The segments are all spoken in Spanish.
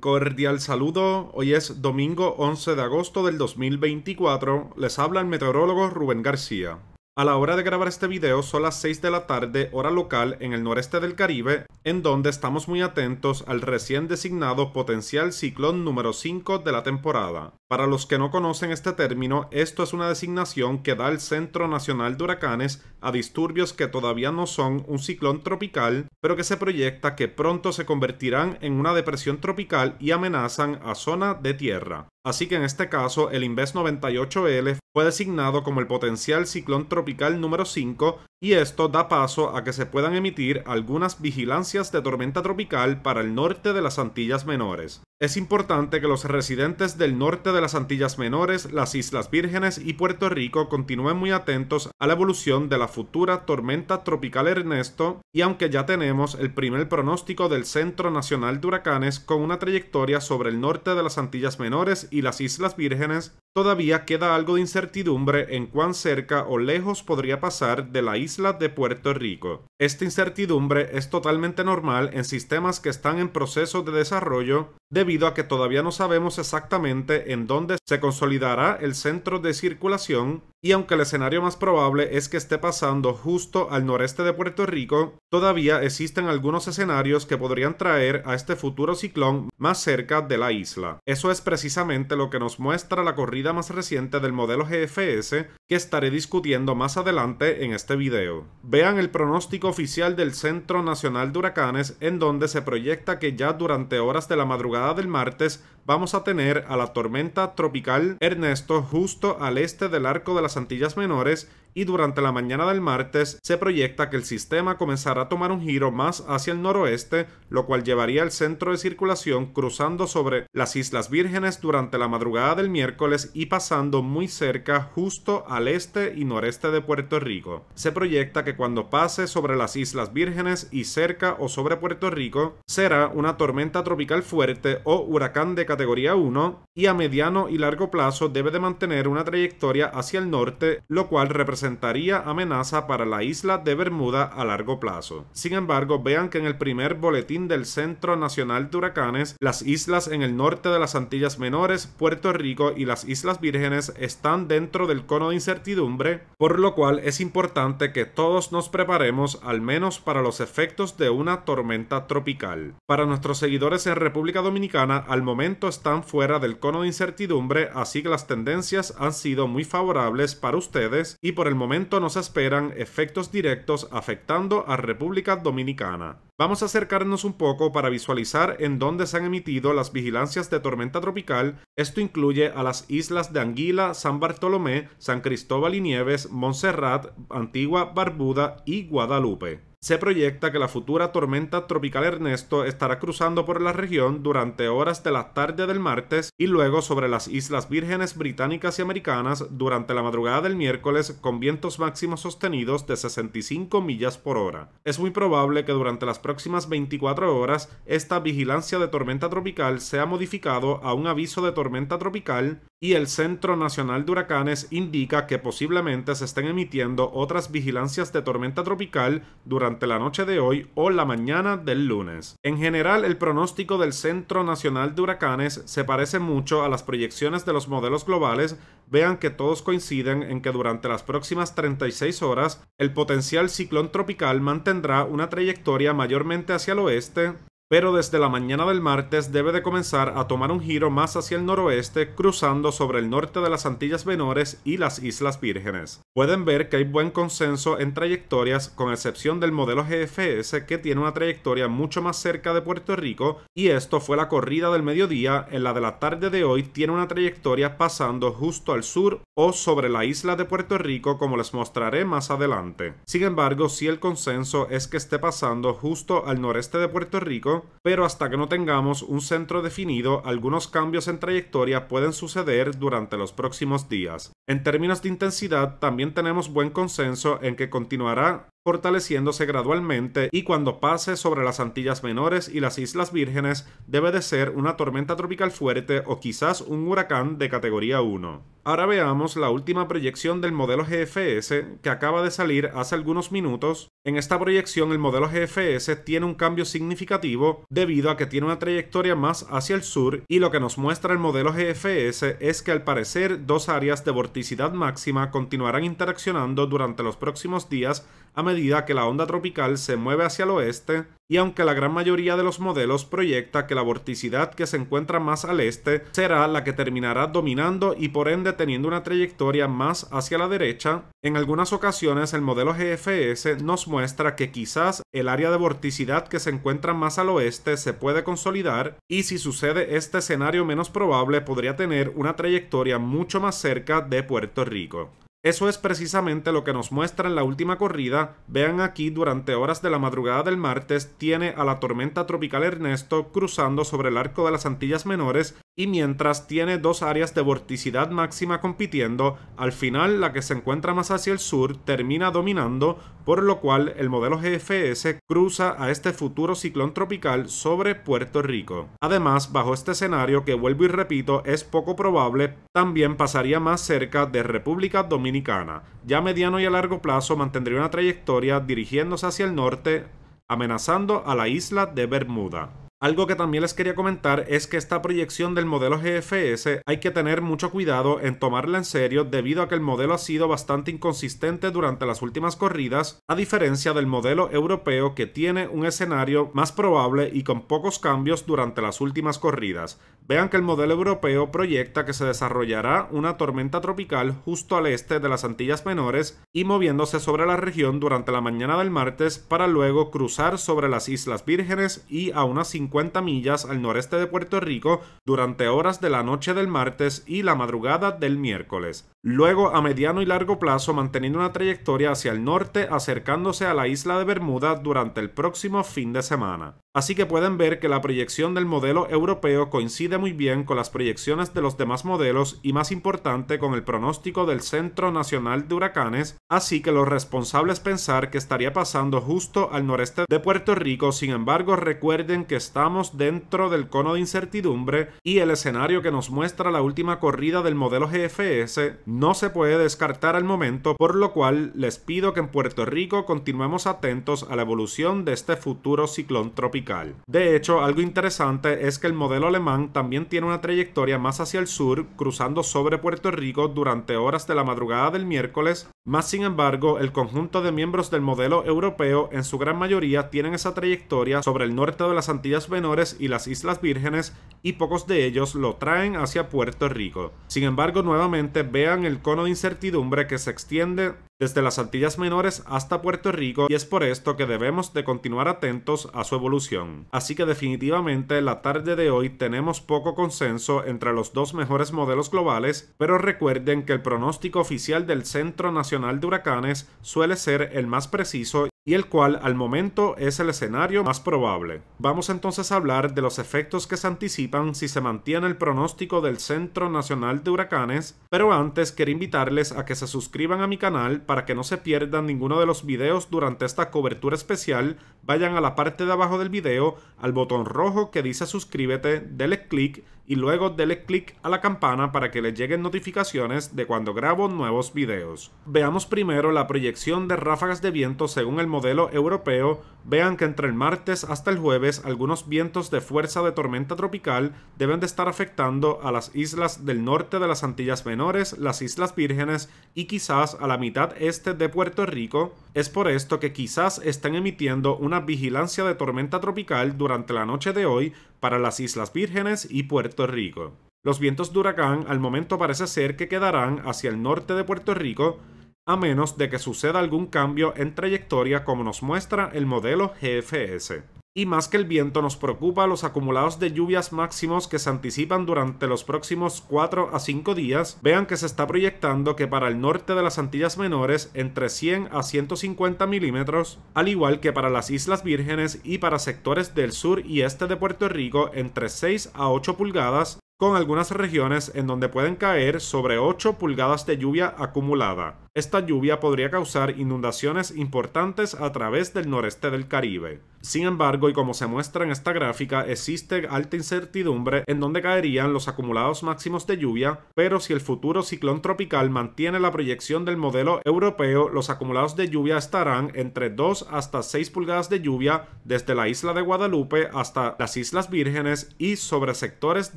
cordial saludo, hoy es domingo 11 de agosto del 2024, les habla el meteorólogo Rubén García. A la hora de grabar este video son las 6 de la tarde, hora local, en el noreste del Caribe, en donde estamos muy atentos al recién designado potencial ciclón número 5 de la temporada. Para los que no conocen este término, esto es una designación que da el Centro Nacional de Huracanes a disturbios que todavía no son un ciclón tropical, pero que se proyecta que pronto se convertirán en una depresión tropical y amenazan a zona de tierra así que en este caso el Inves 98L fue designado como el potencial ciclón tropical número 5 y esto da paso a que se puedan emitir algunas vigilancias de tormenta tropical para el norte de las Antillas Menores. Es importante que los residentes del norte de las Antillas Menores, las Islas Vírgenes y Puerto Rico continúen muy atentos a la evolución de la futura tormenta tropical Ernesto y aunque ya tenemos el primer pronóstico del Centro Nacional de Huracanes con una trayectoria sobre el norte de las Antillas Menores y las Islas Vírgenes, todavía queda algo de incertidumbre en cuán cerca o lejos podría pasar de la isla de Puerto Rico. Esta incertidumbre es totalmente normal en sistemas que están en proceso de desarrollo debido a que todavía no sabemos exactamente en dónde se consolidará el centro de circulación y aunque el escenario más probable es que esté pasando justo al noreste de Puerto Rico, todavía existen algunos escenarios que podrían traer a este futuro ciclón más cerca de la isla. Eso es precisamente lo que nos muestra la corrida más reciente del modelo GFS que estaré discutiendo más adelante en este video. Vean el pronóstico oficial del Centro Nacional de Huracanes en donde se proyecta que ya durante horas de la madrugada del martes vamos a tener a la tormenta tropical Ernesto justo al este del arco de las Antillas Menores y durante la mañana del martes se proyecta que el sistema comenzará a tomar un giro más hacia el noroeste, lo cual llevaría al centro de circulación cruzando sobre las Islas Vírgenes durante la madrugada del miércoles y pasando muy cerca justo al este y noreste de Puerto Rico. Se proyecta que cuando pase sobre las Islas Vírgenes y cerca o sobre Puerto Rico será una tormenta tropical fuerte o huracán de categoría 1 y a mediano y largo plazo debe de mantener una trayectoria hacia el norte, lo cual representaría amenaza para la isla de Bermuda a largo plazo. Sin embargo, vean que en el primer boletín del Centro Nacional de Huracanes, las islas en el norte de las Antillas Menores, Puerto Rico y las Islas Vírgenes están dentro del cono de incertidumbre, por lo cual es importante que todos nos preparemos al menos para los efectos de una tormenta tropical. Para nuestros seguidores en República Dominicana, al momento están fuera del cono de incertidumbre, así que las tendencias han sido muy favorables para ustedes y por el momento nos esperan efectos directos afectando a República Dominicana. Vamos a acercarnos un poco para visualizar en dónde se han emitido las vigilancias de tormenta tropical. Esto incluye a las islas de Anguila, San Bartolomé, San Cristóbal y Nieves, Montserrat, Antigua, Barbuda y Guadalupe. Se proyecta que la futura tormenta tropical Ernesto estará cruzando por la región durante horas de la tarde del martes y luego sobre las Islas Vírgenes británicas y americanas durante la madrugada del miércoles con vientos máximos sostenidos de 65 millas por hora. Es muy probable que durante las próximas 24 horas esta vigilancia de tormenta tropical sea modificado a un aviso de tormenta tropical y el Centro Nacional de Huracanes indica que posiblemente se estén emitiendo otras vigilancias de tormenta tropical durante la noche de hoy o la mañana del lunes. En general, el pronóstico del Centro Nacional de Huracanes se parece mucho a las proyecciones de los modelos globales, vean que todos coinciden en que durante las próximas 36 horas el potencial ciclón tropical mantendrá una trayectoria mayormente hacia el oeste, pero desde la mañana del martes debe de comenzar a tomar un giro más hacia el noroeste, cruzando sobre el norte de las Antillas Menores y las Islas Vírgenes. Pueden ver que hay buen consenso en trayectorias, con excepción del modelo GFS que tiene una trayectoria mucho más cerca de Puerto Rico, y esto fue la corrida del mediodía, en la de la tarde de hoy tiene una trayectoria pasando justo al sur o sobre la isla de Puerto Rico como les mostraré más adelante. Sin embargo, si el consenso es que esté pasando justo al noreste de Puerto Rico, pero hasta que no tengamos un centro definido, algunos cambios en trayectoria pueden suceder durante los próximos días. En términos de intensidad, también tenemos buen consenso en que continuará fortaleciéndose gradualmente y cuando pase sobre las Antillas Menores y las Islas Vírgenes debe de ser una tormenta tropical fuerte o quizás un huracán de categoría 1. Ahora veamos la última proyección del modelo GFS que acaba de salir hace algunos minutos. En esta proyección el modelo GFS tiene un cambio significativo debido a que tiene una trayectoria más hacia el sur y lo que nos muestra el modelo GFS es que al parecer dos áreas de vorticidad máxima continuarán interaccionando durante los próximos días a medida que la onda tropical se mueve hacia el oeste, y aunque la gran mayoría de los modelos proyecta que la vorticidad que se encuentra más al este será la que terminará dominando y por ende teniendo una trayectoria más hacia la derecha, en algunas ocasiones el modelo GFS nos muestra que quizás el área de vorticidad que se encuentra más al oeste se puede consolidar y si sucede este escenario menos probable podría tener una trayectoria mucho más cerca de Puerto Rico. Eso es precisamente lo que nos muestra en la última corrida. Vean aquí, durante horas de la madrugada del martes, tiene a la tormenta tropical Ernesto cruzando sobre el arco de las Antillas Menores y mientras tiene dos áreas de vorticidad máxima compitiendo, al final la que se encuentra más hacia el sur termina dominando, por lo cual el modelo GFS cruza a este futuro ciclón tropical sobre Puerto Rico. Además, bajo este escenario que vuelvo y repito es poco probable, también pasaría más cerca de República Dominicana. Ya a mediano y a largo plazo mantendría una trayectoria dirigiéndose hacia el norte, amenazando a la isla de Bermuda. Algo que también les quería comentar es que esta proyección del modelo GFS hay que tener mucho cuidado en tomarla en serio debido a que el modelo ha sido bastante inconsistente durante las últimas corridas, a diferencia del modelo europeo que tiene un escenario más probable y con pocos cambios durante las últimas corridas. Vean que el modelo europeo proyecta que se desarrollará una tormenta tropical justo al este de las Antillas Menores y moviéndose sobre la región durante la mañana del martes para luego cruzar sobre las Islas Vírgenes y a unas 50 millas al noreste de Puerto Rico durante horas de la noche del martes y la madrugada del miércoles. Luego, a mediano y largo plazo, manteniendo una trayectoria hacia el norte, acercándose a la isla de Bermuda durante el próximo fin de semana. Así que pueden ver que la proyección del modelo europeo coincide muy bien con las proyecciones de los demás modelos y más importante con el pronóstico del Centro Nacional de Huracanes, así que los responsables pensar que estaría pasando justo al noreste de Puerto Rico, sin embargo recuerden que está estamos dentro del cono de incertidumbre y el escenario que nos muestra la última corrida del modelo GFS no se puede descartar al momento, por lo cual les pido que en Puerto Rico continuemos atentos a la evolución de este futuro ciclón tropical. De hecho, algo interesante es que el modelo alemán también tiene una trayectoria más hacia el sur, cruzando sobre Puerto Rico durante horas de la madrugada del miércoles más sin embargo, el conjunto de miembros del modelo europeo en su gran mayoría tienen esa trayectoria sobre el norte de las Antillas Menores y las Islas Vírgenes y pocos de ellos lo traen hacia Puerto Rico. Sin embargo, nuevamente vean el cono de incertidumbre que se extiende desde las Antillas Menores hasta Puerto Rico y es por esto que debemos de continuar atentos a su evolución. Así que definitivamente la tarde de hoy tenemos poco consenso entre los dos mejores modelos globales, pero recuerden que el pronóstico oficial del Centro Nacional de Huracanes suele ser el más preciso y el cual al momento es el escenario más probable. Vamos entonces a hablar de los efectos que se anticipan si se mantiene el pronóstico del Centro Nacional de Huracanes, pero antes quiero invitarles a que se suscriban a mi canal para que no se pierdan ninguno de los videos durante esta cobertura especial, vayan a la parte de abajo del video, al botón rojo que dice suscríbete, denle click y luego dele clic a la campana para que le lleguen notificaciones de cuando grabo nuevos videos. Veamos primero la proyección de ráfagas de viento según el modelo europeo. Vean que entre el martes hasta el jueves algunos vientos de fuerza de tormenta tropical deben de estar afectando a las islas del norte de las Antillas Menores, las Islas Vírgenes y quizás a la mitad este de Puerto Rico. Es por esto que quizás están emitiendo una vigilancia de tormenta tropical durante la noche de hoy para las Islas Vírgenes y Puerto Rico. Los vientos de huracán al momento parece ser que quedarán hacia el norte de Puerto Rico a menos de que suceda algún cambio en trayectoria como nos muestra el modelo GFS y más que el viento nos preocupa los acumulados de lluvias máximos que se anticipan durante los próximos 4 a 5 días, vean que se está proyectando que para el norte de las Antillas Menores entre 100 a 150 milímetros, al igual que para las Islas Vírgenes y para sectores del sur y este de Puerto Rico entre 6 a 8 pulgadas, con algunas regiones en donde pueden caer sobre 8 pulgadas de lluvia acumulada. Esta lluvia podría causar inundaciones importantes a través del noreste del Caribe. Sin embargo, y como se muestra en esta gráfica, existe alta incertidumbre en dónde caerían los acumulados máximos de lluvia, pero si el futuro ciclón tropical mantiene la proyección del modelo europeo, los acumulados de lluvia estarán entre 2 hasta 6 pulgadas de lluvia desde la isla de Guadalupe hasta las Islas Vírgenes y sobre sectores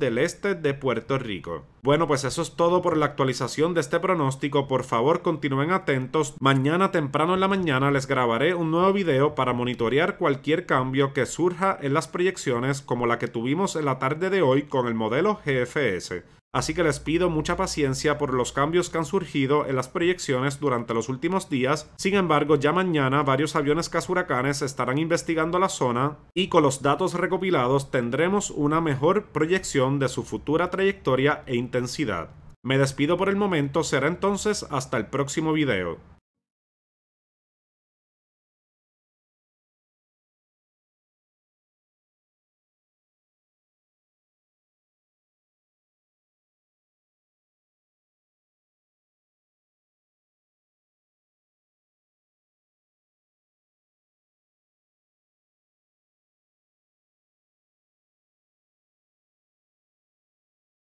del este de Puerto Rico. Bueno, pues eso es todo por la actualización de este pronóstico. Por favor, continúen atentos. Mañana temprano en la mañana les grabaré un nuevo video para monitorear cualquier cambio que surja en las proyecciones como la que tuvimos en la tarde de hoy con el modelo GFS. Así que les pido mucha paciencia por los cambios que han surgido en las proyecciones durante los últimos días. Sin embargo, ya mañana varios aviones casuracanes estarán investigando la zona y con los datos recopilados tendremos una mejor proyección de su futura trayectoria e intensidad. Me despido por el momento, será entonces hasta el próximo video.